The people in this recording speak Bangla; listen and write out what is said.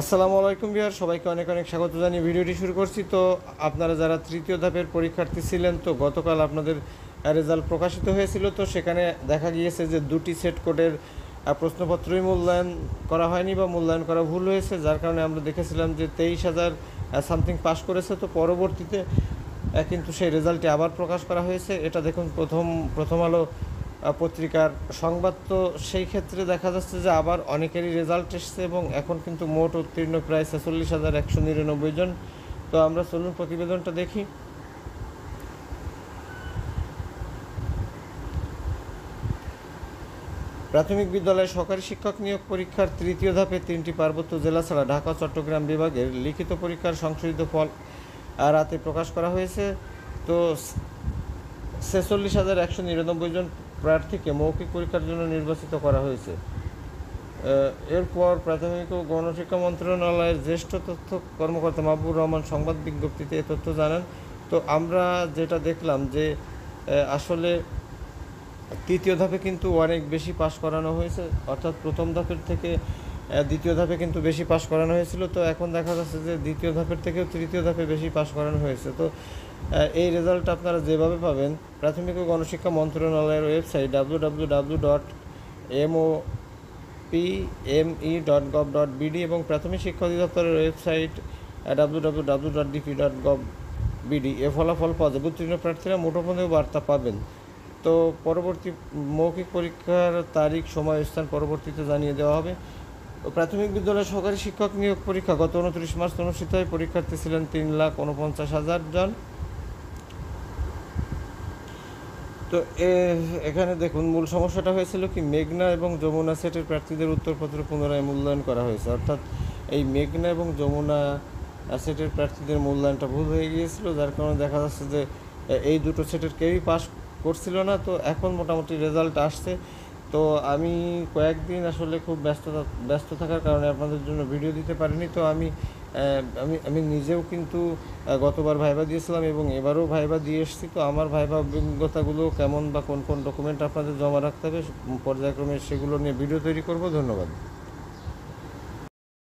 আসসালামু আলাইকুম বিহার সবাইকে অনেক অনেক স্বাগত জানিয়ে ভিডিওটি শুরু করছি তো আপনারা যারা তৃতীয় ধাপের পরীক্ষার্থী ছিলেন তো গতকাল আপনাদের রেজাল্ট প্রকাশিত হয়েছিল তো সেখানে দেখা গিয়েছে যে দুটি সেট কোডের প্রশ্নপত্রই মূল্যায়ন করা হয়নি বা মূল্যায়ন করা ভুল হয়েছে যার কারণে আমরা দেখেছিলাম যে তেইশ হাজার সামথিং পাস করেছে তো পরবর্তীতে কিন্তু সেই রেজাল্টটি আবার প্রকাশ করা হয়েছে এটা দেখুন প্রথম প্রথম আলো পত্রিকার সংবাদ তো সেই ক্ষেত্রে দেখা যাচ্ছে যে আবার অনেকেরই রেজাল্ট এসছে এবং এখন কিন্তু মোট উত্তীর্ণ প্রায় ছেচল্লিশ হাজার একশো নিরানব্বই জন তো আমরা চলুন প্রতিবেদনটা দেখি প্রাথমিক বিদ্যালয়ে সরকারি শিক্ষক নিয়োগ পরীক্ষার তৃতীয় ধাপে তিনটি পার্বত্য জেলা ছাড়া ঢাকা চট্টগ্রাম বিভাগের লিখিত পরীক্ষার সংশোধিত ফল রাতে প্রকাশ করা হয়েছে তো ছেচল্লিশ হাজার একশো নিরানব্বই জন প্রার্থীকে মৌখিক পরীক্ষার জন্য নির্বাচিত করা হয়েছে এরপর প্রাথমিক ও গণশিক্ষা মন্ত্রণালয়ের জ্যেষ্ঠ তথ্য কর্মকর্তা মাহবুর রহমান সংবাদ বিজ্ঞপ্তিতে এ তথ্য জানান তো আমরা যেটা দেখলাম যে আসলে তৃতীয় ধাপে কিন্তু অনেক বেশি পাশ করানো হয়েছে অর্থাৎ প্রথম ধাপের থেকে দ্বিতীয় ধাপে কিন্তু বেশি পাস করানো হয়েছিল তো এখন দেখা যাচ্ছে যে দ্বিতীয় ধাপের থেকেও তৃতীয় ধাপে বেশি পাস করানো হয়েছে তো এই রেজাল্ট আপনারা যেভাবে পাবেন প্রাথমিক ও গণশিক্ষা মন্ত্রণালয়ের website W W W dot MO PME dot gov dot BD এবং প্রাথমিক শিক্ষা অধিদপ্তরের website W W W dot DP dot gov BD এ ফলাফল পাওয়া যাবে উত্তীর্ণ প্রার্থীরা মুঠোফোনেও বার্তা পাবেন তো পরবর্তী মৌখিক পরীক্ষার তারিখ সময় স্থান পরবর্তীতে জানিয়ে দেওয়া হবে ও প্রাথমিক বিদ্যালয়ে সহকারী শিক্ষক নিয়োগ পরীক্ষা গত উনত্রিশ মার্চ অনুষ্ঠিত হয় পরীক্ষার্থী ছিলেন তিন লাখ উনপঞ্চাশ হাজার জন তো এখানে দেখুন মূল সমস্যাটা হয়েছিল কি মেঘনা এবং যমুনা সেটের প্রার্থীদের উত্তরপত্র পুনরায় মূল্যায়ন করা হয়েছে অর্থাৎ এই মেঘনা এবং যমুনা সেটের প্রার্থীদের মূল্যায়নটা ভুল হয়ে গিয়েছিল যার কারণে দেখা যাচ্ছে যে এই দুটো সেটের কেউই পাশ করছিল না তো এখন মোটামুটি রেজাল্ট আসছে তো আমি কয়েকদিন আসলে খুব ব্যস্ত ব্যস্ত থাকার কারণে আপনাদের জন্য ভিডিও দিতে পারিনি তো আমি আমি আমি নিজেও কিন্তু গতবার ভাইবা দিয়েছিলাম এবং এবারও ভাইবা দিয়ে এসেছি তো আমার ভাইবা অভিজ্ঞতাগুলো কেমন বা কোন কোন ডকুমেন্ট আপনাদের জমা রাখতে হবে পর্যায়ক্রমে সেগুলো নিয়ে ভিডিও তৈরি করব ধন্যবাদ